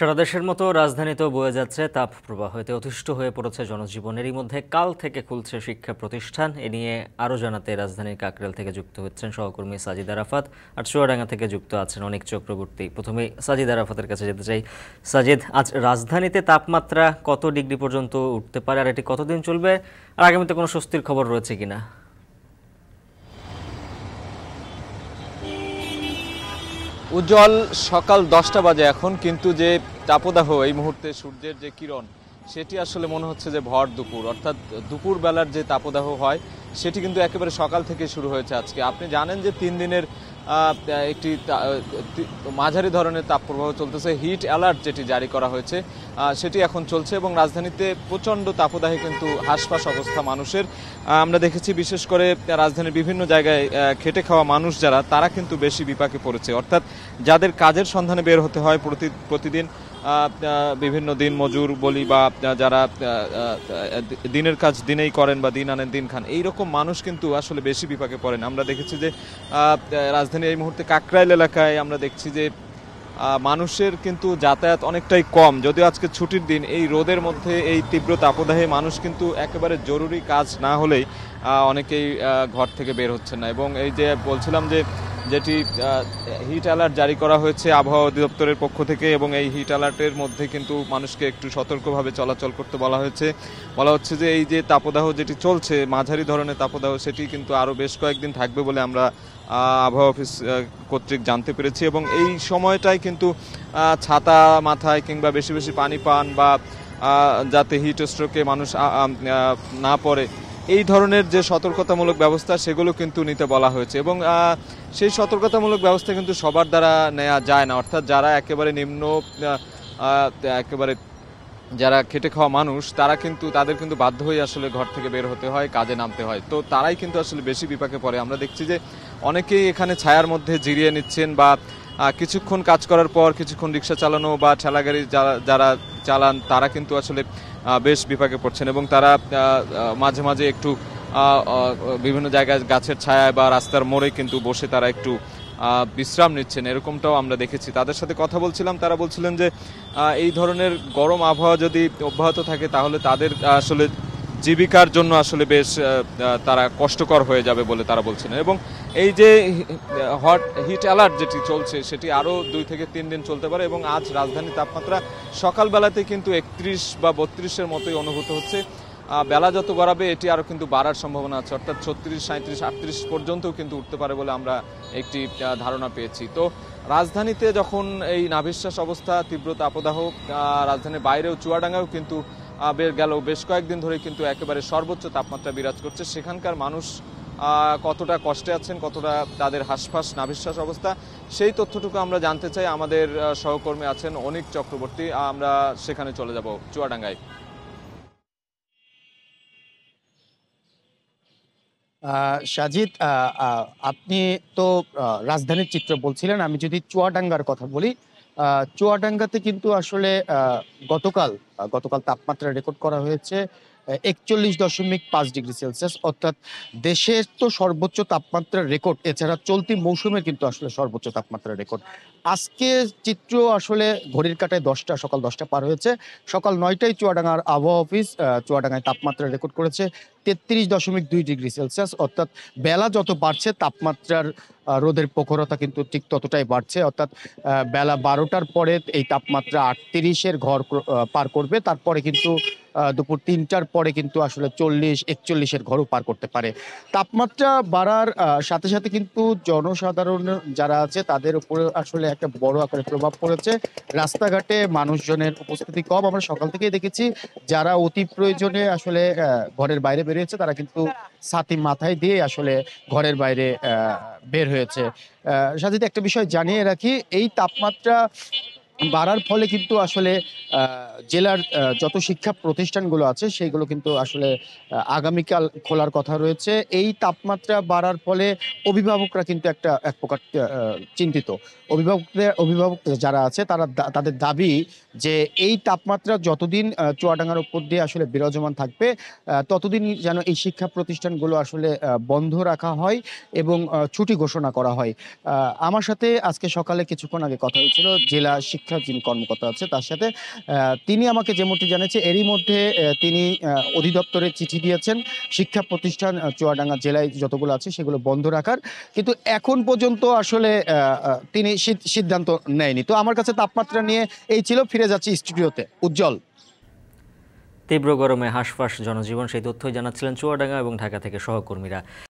সারা দেশের মতো রাজধানীতেও বয়ে যাচ্ছে তাপ প্রবাহতে অতিষ্ঠ হয়ে পড়েছে জনজীবনের মধ্যে কাল থেকে খুলছে শিক্ষা প্রতিষ্ঠান এ নিয়ে আরও জানাতে রাজধানীর কাকরেল থেকে যুক্ত হচ্ছেন সহকর্মী সাজিদ আরাফাত আর চুয়াডাঙ্গা থেকে যুক্ত আছেন অনেক চক্রবর্তী প্রথমে সাজিদ আরাফাতের কাছে যেতে চাই সাজিদ আজ রাজধানীতে তাপমাত্রা কত ডিগ্রি পর্যন্ত উঠতে পারে আর এটি কতদিন চলবে আর আগামীতে কোনো স্বস্তির খবর রয়েছে কিনা উজ্জ্বল সকাল দশটা বাজে এখন কিন্তু যে তাপদাহ এই মুহূর্তে সূর্যের যে কিরণ সেটি আসলে মনে হচ্ছে যে ভর দুপুর অর্থাৎ দুপুর বেলার যে তাপদাহ হয় সেটি কিন্তু একেবারে সকাল থেকে শুরু হয়েছে আজকে আপনি জানেন যে তিন দিনের একটি মাঝারি ধরনের তাপপ্রবাহ চলতেছে হিট অ্যালার্ট যেটি জারি করা হয়েছে সেটি এখন চলছে এবং রাজধানীতে প্রচণ্ড তাপদাহে কিন্তু হাসপাস অবস্থা মানুষের আমরা দেখেছি বিশেষ করে রাজধানীর বিভিন্ন জায়গায় খেটে খাওয়া মানুষ যারা তারা কিন্তু বেশি বিপাকে পড়েছে অর্থাৎ যাদের কাজের সন্ধানে বের হতে হয় প্রতি প্রতিদিন বিভিন্ন দিন মজুর বলি বা যারা দিনের কাজ দিনেই করেন বা দিন আনেন দিন খান এইরকম মানুষ কিন্তু আসলে বেশি বিপাকে পড়েন আমরা দেখেছি যে রাজধানীর এই মুহূর্তে কাকরাইল এলাকায় আমরা দেখছি যে মানুষের কিন্তু যাতায়াত অনেকটাই কম যদিও আজকে ছুটির দিন এই রোদের মধ্যে এই তীব্র তাপদাহে মানুষ কিন্তু একেবারে জরুরি কাজ না হলেই অনেকেই ঘর থেকে বের হচ্ছে না এবং এই যে বলছিলাম যে যেটি হিট অ্যালার্ট জারি করা হয়েছে আবহাওয়া অধিদপ্তরের পক্ষ থেকে এবং এই হিট অ্যালার্টের মধ্যে কিন্তু মানুষকে একটু সতর্কভাবে চলাচল করতে বলা হয়েছে বলা হচ্ছে যে এই যে তাপদাহ যেটি চলছে মাঝারি ধরনের তাপদাহ সেটি কিন্তু আরও বেশ কয়েকদিন থাকবে বলে আমরা আবহাওয়া অফিস কর্তৃক জানতে পেরেছি এবং এই সময়টায় কিন্তু ছাতা মাথায় কিংবা বেশি বেশি পানি পান বা যাতে হিট স্ট্রোকে মানুষ না পড়ে এই ধরনের যে সতর্কতামূলক ব্যবস্থা সেগুলো কিন্তু নিতে বলা হয়েছে এবং সেই সতর্কতামূলক ব্যবস্থা কিন্তু সবার দ্বারা নেওয়া যায় না অর্থাৎ যারা একেবারে নিম্ন একেবারে যারা খেটে খাওয়া মানুষ তারা কিন্তু তাদের কিন্তু বাধ্য হয়ে আসলে ঘর থেকে বের হতে হয় কাজে নামতে হয় তো তারাই কিন্তু আসলে বেশি বিপাকে পড়ে আমরা দেখছি যে অনেকেই এখানে ছায়ার মধ্যে জিরিয়ে নিচ্ছেন বা কিছুক্ষণ কাজ করার পর কিছুক্ষণ রিক্সা চালানো বা ঠেলাগাড়ি যারা যারা চালান তারা কিন্তু আসলে বেশ বিপাকে পড়ছেন এবং তারা মাঝে মাঝে একটু বিভিন্ন জায়গায় গাছের ছায়ায় বা রাস্তার মোড়ে কিন্তু বসে তারা একটু বিশ্রাম নিচ্ছেন এরকমটাও আমরা দেখেছি তাদের সাথে কথা বলছিলাম তারা বলছিলেন যে এই ধরনের গরম আবহাওয়া যদি অব্যাহত থাকে তাহলে তাদের আসলে জীবিকার জন্য আসলে বেশ তারা কষ্টকর হয়ে যাবে বলে তারা বলছেন এবং এই যে হট হিট অ্যালার্ট যেটি চলছে সেটি আরও দুই থেকে তিন দিন চলতে পারে এবং আজ রাজধানীর তাপমাত্রা সকালবেলাতে কিন্তু একত্রিশ বা বত্রিশের মতোই অনুভূত হচ্ছে বেলা যত গড়াবে এটি আরও কিন্তু বাড়ার সম্ভাবনা আছে অর্থাৎ ছত্রিশ সাঁত্রিশ আটত্রিশ পর্যন্তও কিন্তু উঠতে পারে বলে আমরা একটি ধারণা পেয়েছি তো রাজধানীতে যখন এই নাভিশ্বাস অবস্থা তীব্র তাপদাহ রাজধানীর বাইরেও চুয়াডাঙ্গাও কিন্তু বের গেল বেশ কয়েকদিন ধরে কিন্তু একেবারে সর্বোচ্চ তাপমাত্রা বিরাজ করছে সেখানকার মানুষ কতটা কষ্টে আছেন কতটা তাদের হাসফাস নাভিশ্বাস অবস্থা সেই তথ্যটুকু আমরা জানতে চাই আমাদের সহকর্মী আছেন অনিক চক্রবর্তী আমরা সেখানে চলে যাব চুয়াডাঙ্গায় সাজিদ আপনি তো রাজধানীর চিত্র বলছিলেন আমি যদি চুয়াডাঙ্গার কথা বলি চুয়াডাঙ্গাতে কিন্তু আসলে গতকাল গতকাল তাপমাত্রা রেকর্ড করা হয়েছে একচল্লিশ দশমিক পাঁচ ডিগ্রি সেলসিয়াস অর্থাৎ দেশের তো সর্বোচ্চ তাপমাত্রার রেকর্ড এছাড়া চলতি মৌসুমের কিন্তু আসলে সর্বোচ্চ তাপমাত্রার রেকর্ড আজকে চিত্র আসলে ঘড়ির কাটায় দশটা সকাল দশটা পার হয়েছে সকাল নয়টায় চুয়াডাঙ্গার আবহাওয়া অফিস চুয়াডাঙ্গায় তাপমাত্রা রেকর্ড করেছে তেত্রিশ দশমিক দুই ডিগ্রি সেলসিয়াস অর্থাৎ বেলা যত বাড়ছে তাপমাত্রার রোদের প্রখরতা কিন্তু ঠিক ততটাই বাড়ছে অর্থাৎ বেলা বারোটার পরে এই তাপমাত্রা আটত্রিশের ঘর পার করবে তারপরে কিন্তু দুপুর তিনটার পরে কিন্তু আসলে চল্লিশ একচল্লিশের ঘরও পার করতে পারে তাপমাত্রা বাড়ার সাথে সাথে কিন্তু জনসাধারণ যারা আছে তাদের উপরে আসলে একটা বড় আকারে প্রভাব পড়েছে রাস্তাঘাটে মানুষজনের উপস্থিতি কম আমরা সকাল থেকেই দেখেছি যারা অতি প্রয়োজনে আসলে ঘরের বাইরে বেরিয়েছে তারা কিন্তু ছাতি মাথায় দিয়ে আসলে ঘরের বাইরে বের হয়েছে সাজিদ একটা বিষয় জানিয়ে রাখি এই তাপমাত্রা বাড়ার ফলে কিন্তু আসলে জেলার যত শিক্ষা প্রতিষ্ঠানগুলো আছে সেইগুলো কিন্তু আসলে আগামীকাল খোলার কথা রয়েছে এই তাপমাত্রা বাড়ার ফলে অভিভাবকরা কিন্তু একটা এক প্রকার চিন্তিত অভিভাবকদের অভিভাবক যারা আছে তারা তাদের দাবি যে এই তাপমাত্রা যতদিন চুয়াডাঙ্গার উপর দিয়ে আসলে বিরাজমান থাকবে ততদিন যেন এই শিক্ষা প্রতিষ্ঠানগুলো আসলে বন্ধ রাখা হয় এবং ছুটি ঘোষণা করা হয় আমার সাথে আজকে সকালে কিছুক্ষণ আগে কথা হয়েছিল জেলা শিক্ষা শিক্ষা যিনি কর্মকর্তা আছে তার সাথে তিনি আমাকে যে যেমনটি জানিয়েছে এরই মধ্যে তিনি অধিদপ্তরে চিঠি দিয়েছেন শিক্ষা প্রতিষ্ঠান চুয়াডাঙ্গা জেলায় যতগুলো আছে সেগুলো বন্ধ রাখার কিন্তু এখন পর্যন্ত আসলে তিনি সিদ্ধান্ত নেয়নি তো আমার কাছে তাপমাত্রা নিয়ে এই ছিল ফিরে যাচ্ছি স্টুডিওতে উজ্জ্বল তীব্র গরমে হাঁসফাঁস জনজীবন সেই তথ্যই জানাচ্ছিলেন চুয়াডাঙ্গা এবং ঢাকা থেকে সহকর্মীরা